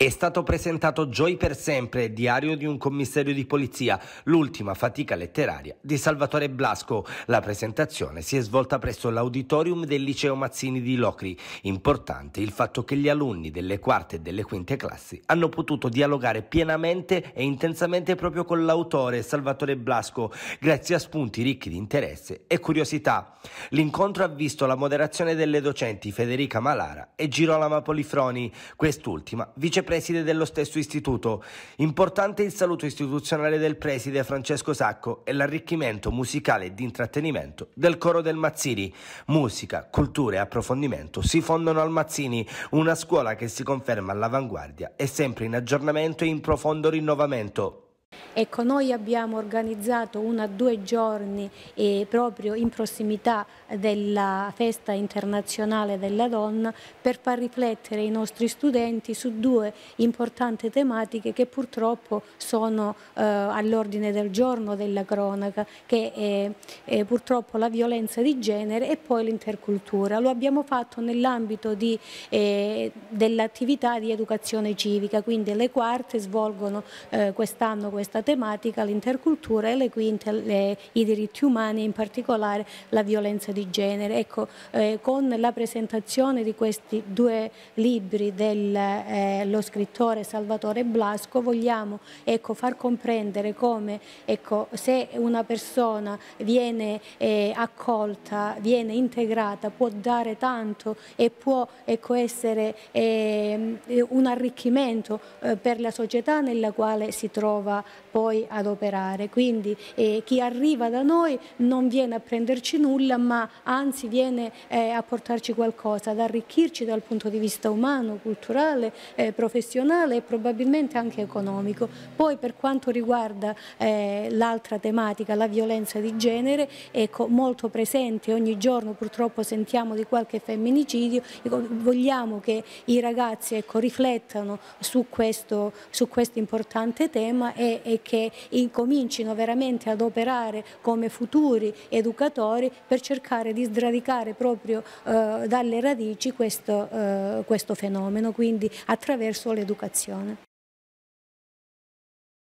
È stato presentato Joy per sempre, diario di un commissario di polizia, l'ultima fatica letteraria di Salvatore Blasco. La presentazione si è svolta presso l'auditorium del liceo Mazzini di Locri. Importante il fatto che gli alunni delle quarte e delle quinte classi hanno potuto dialogare pienamente e intensamente proprio con l'autore Salvatore Blasco, grazie a spunti ricchi di interesse e curiosità. L'incontro ha visto la moderazione delle docenti Federica Malara e Girolama Polifroni, quest'ultima vicepresidente preside dello stesso istituto. Importante il saluto istituzionale del preside Francesco Sacco e l'arricchimento musicale e di intrattenimento del coro del Mazzini. Musica, cultura e approfondimento si fondono al Mazzini, una scuola che si conferma all'avanguardia e sempre in aggiornamento e in profondo rinnovamento. Ecco, noi abbiamo organizzato una o due giorni eh, proprio in prossimità della festa internazionale della donna per far riflettere i nostri studenti su due importanti tematiche che purtroppo sono eh, all'ordine del giorno della cronaca, che è, è purtroppo la violenza di genere e poi l'intercultura. Lo abbiamo fatto nell'ambito eh, dell'attività di educazione civica, quindi le quarte svolgono eh, quest'anno questa questa tematica, l'intercultura e le quinte, le, i diritti umani, in particolare la violenza di genere. Ecco, eh, con la presentazione di questi due libri dello eh, scrittore Salvatore Blasco vogliamo ecco, far comprendere come ecco, se una persona viene eh, accolta, viene integrata, può dare tanto e può ecco, essere ehm, un arricchimento eh, per la società nella quale si trova poi ad operare. Quindi eh, chi arriva da noi non viene a prenderci nulla, ma anzi viene eh, a portarci qualcosa, ad arricchirci dal punto di vista umano, culturale, eh, professionale e probabilmente anche economico. Poi per quanto riguarda eh, l'altra tematica, la violenza di genere, ecco, molto presente, ogni giorno purtroppo sentiamo di qualche femminicidio, ecco, vogliamo che i ragazzi ecco, riflettano su questo, su questo importante tema e, e che incomincino veramente ad operare come futuri educatori per cercare di sradicare proprio eh, dalle radici questo, eh, questo fenomeno, quindi attraverso l'educazione.